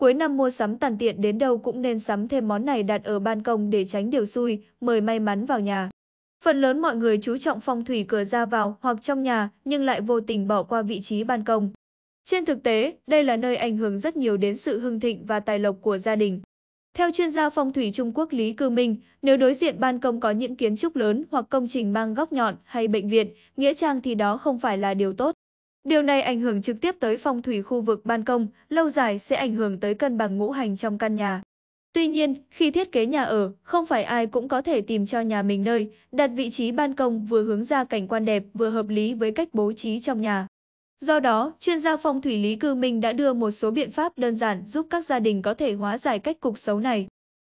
Cuối năm mua sắm tàn tiện đến đâu cũng nên sắm thêm món này đặt ở ban công để tránh điều xui, mời may mắn vào nhà. Phần lớn mọi người chú trọng phong thủy cửa ra vào hoặc trong nhà nhưng lại vô tình bỏ qua vị trí ban công. Trên thực tế, đây là nơi ảnh hưởng rất nhiều đến sự hưng thịnh và tài lộc của gia đình. Theo chuyên gia phong thủy Trung Quốc Lý Cư Minh, nếu đối diện ban công có những kiến trúc lớn hoặc công trình mang góc nhọn hay bệnh viện, nghĩa trang thì đó không phải là điều tốt. Điều này ảnh hưởng trực tiếp tới phong thủy khu vực ban công, lâu dài sẽ ảnh hưởng tới cân bằng ngũ hành trong căn nhà. Tuy nhiên, khi thiết kế nhà ở, không phải ai cũng có thể tìm cho nhà mình nơi, đặt vị trí ban công vừa hướng ra cảnh quan đẹp vừa hợp lý với cách bố trí trong nhà. Do đó, chuyên gia phong thủy Lý Cư Minh đã đưa một số biện pháp đơn giản giúp các gia đình có thể hóa giải cách cục xấu này.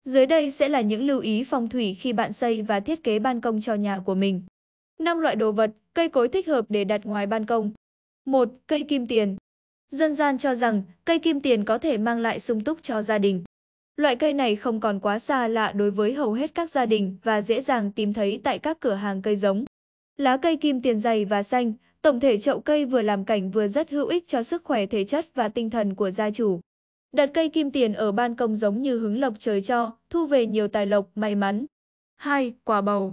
Dưới đây sẽ là những lưu ý phong thủy khi bạn xây và thiết kế ban công cho nhà của mình. 5 loại đồ vật, cây cối thích hợp để đặt ngoài ban công. 1. Cây kim tiền Dân gian cho rằng cây kim tiền có thể mang lại sung túc cho gia đình. Loại cây này không còn quá xa lạ đối với hầu hết các gia đình và dễ dàng tìm thấy tại các cửa hàng cây giống. Lá cây kim tiền dày và xanh, tổng thể chậu cây vừa làm cảnh vừa rất hữu ích cho sức khỏe thể chất và tinh thần của gia chủ. Đặt cây kim tiền ở ban công giống như hứng lộc trời cho, thu về nhiều tài lộc may mắn. 2. Quả bầu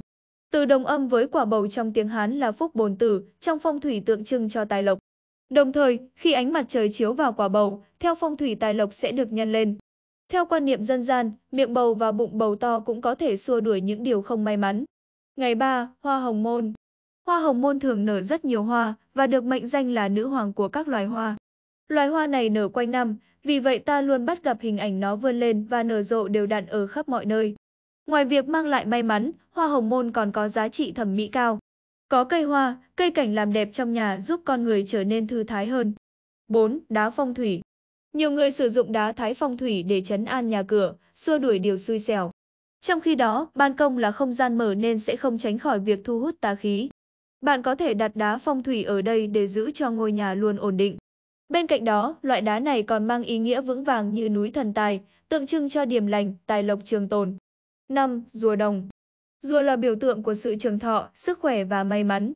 từ đồng âm với quả bầu trong tiếng Hán là phúc bồn tử, trong phong thủy tượng trưng cho tài lộc. Đồng thời, khi ánh mặt trời chiếu vào quả bầu, theo phong thủy tài lộc sẽ được nhân lên. Theo quan niệm dân gian, miệng bầu và bụng bầu to cũng có thể xua đuổi những điều không may mắn. Ngày 3, hoa hồng môn. Hoa hồng môn thường nở rất nhiều hoa và được mệnh danh là nữ hoàng của các loài hoa. Loài hoa này nở quanh năm, vì vậy ta luôn bắt gặp hình ảnh nó vươn lên và nở rộ đều đặn ở khắp mọi nơi. Ngoài việc mang lại may mắn, hoa hồng môn còn có giá trị thẩm mỹ cao. Có cây hoa, cây cảnh làm đẹp trong nhà giúp con người trở nên thư thái hơn. 4. Đá phong thủy Nhiều người sử dụng đá thái phong thủy để chấn an nhà cửa, xua đuổi điều xui xẻo. Trong khi đó, ban công là không gian mở nên sẽ không tránh khỏi việc thu hút tà khí. Bạn có thể đặt đá phong thủy ở đây để giữ cho ngôi nhà luôn ổn định. Bên cạnh đó, loại đá này còn mang ý nghĩa vững vàng như núi thần tài, tượng trưng cho điềm lành, tài lộc trường tồn. 5. Rùa đồng Rùa là biểu tượng của sự trường thọ, sức khỏe và may mắn.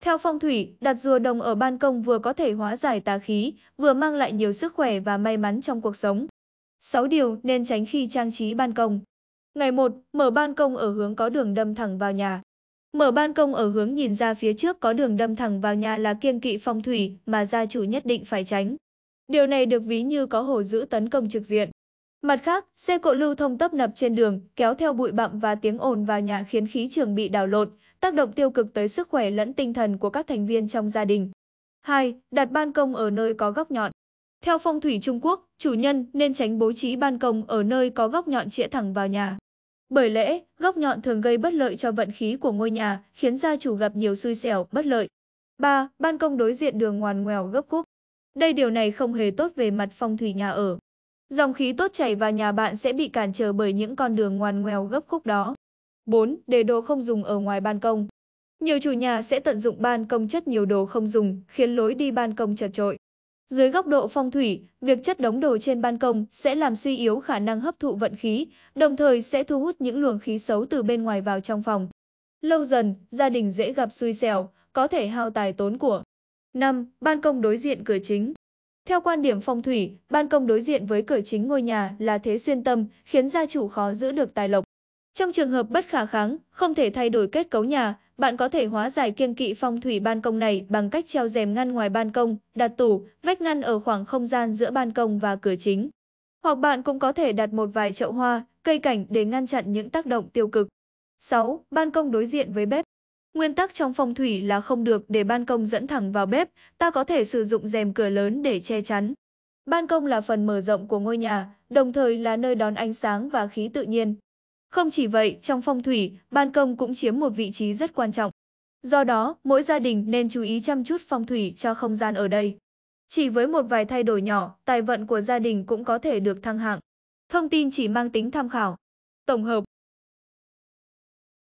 Theo phong thủy, đặt rùa đồng ở ban công vừa có thể hóa giải tà khí, vừa mang lại nhiều sức khỏe và may mắn trong cuộc sống. 6 điều nên tránh khi trang trí ban công. Ngày 1, mở ban công ở hướng có đường đâm thẳng vào nhà. Mở ban công ở hướng nhìn ra phía trước có đường đâm thẳng vào nhà là kiêng kỵ phong thủy mà gia chủ nhất định phải tránh. Điều này được ví như có hồ giữ tấn công trực diện. Mặt khác, xe cộ lưu thông tấp nập trên đường, kéo theo bụi bặm và tiếng ồn vào nhà khiến khí trường bị đảo lộn, tác động tiêu cực tới sức khỏe lẫn tinh thần của các thành viên trong gia đình. 2. Đặt ban công ở nơi có góc nhọn. Theo phong thủy Trung Quốc, chủ nhân nên tránh bố trí ban công ở nơi có góc nhọn chĩa thẳng vào nhà. Bởi lẽ, góc nhọn thường gây bất lợi cho vận khí của ngôi nhà, khiến gia chủ gặp nhiều xui xẻo, bất lợi. 3. Ban công đối diện đường ngoằn ngoèo gấp khúc. Đây điều này không hề tốt về mặt phong thủy nhà ở. Dòng khí tốt chảy vào nhà bạn sẽ bị cản trở bởi những con đường ngoằn ngoèo gấp khúc đó. 4. Để đồ không dùng ở ngoài ban công. Nhiều chủ nhà sẽ tận dụng ban công chất nhiều đồ không dùng, khiến lối đi ban công chật trội. Dưới góc độ phong thủy, việc chất đống đồ trên ban công sẽ làm suy yếu khả năng hấp thụ vận khí, đồng thời sẽ thu hút những luồng khí xấu từ bên ngoài vào trong phòng. Lâu dần, gia đình dễ gặp xui xẻo, có thể hao tài tốn của. 5. Ban công đối diện cửa chính theo quan điểm phong thủy, ban công đối diện với cửa chính ngôi nhà là thế xuyên tâm, khiến gia chủ khó giữ được tài lộc. Trong trường hợp bất khả kháng, không thể thay đổi kết cấu nhà, bạn có thể hóa giải kiêng kỵ phong thủy ban công này bằng cách treo rèm ngăn ngoài ban công, đặt tủ, vách ngăn ở khoảng không gian giữa ban công và cửa chính. Hoặc bạn cũng có thể đặt một vài chậu hoa, cây cảnh để ngăn chặn những tác động tiêu cực. 6. Ban công đối diện với bếp Nguyên tắc trong phong thủy là không được để ban công dẫn thẳng vào bếp, ta có thể sử dụng rèm cửa lớn để che chắn. Ban công là phần mở rộng của ngôi nhà, đồng thời là nơi đón ánh sáng và khí tự nhiên. Không chỉ vậy, trong phong thủy, ban công cũng chiếm một vị trí rất quan trọng. Do đó, mỗi gia đình nên chú ý chăm chút phong thủy cho không gian ở đây. Chỉ với một vài thay đổi nhỏ, tài vận của gia đình cũng có thể được thăng hạng. Thông tin chỉ mang tính tham khảo. Tổng hợp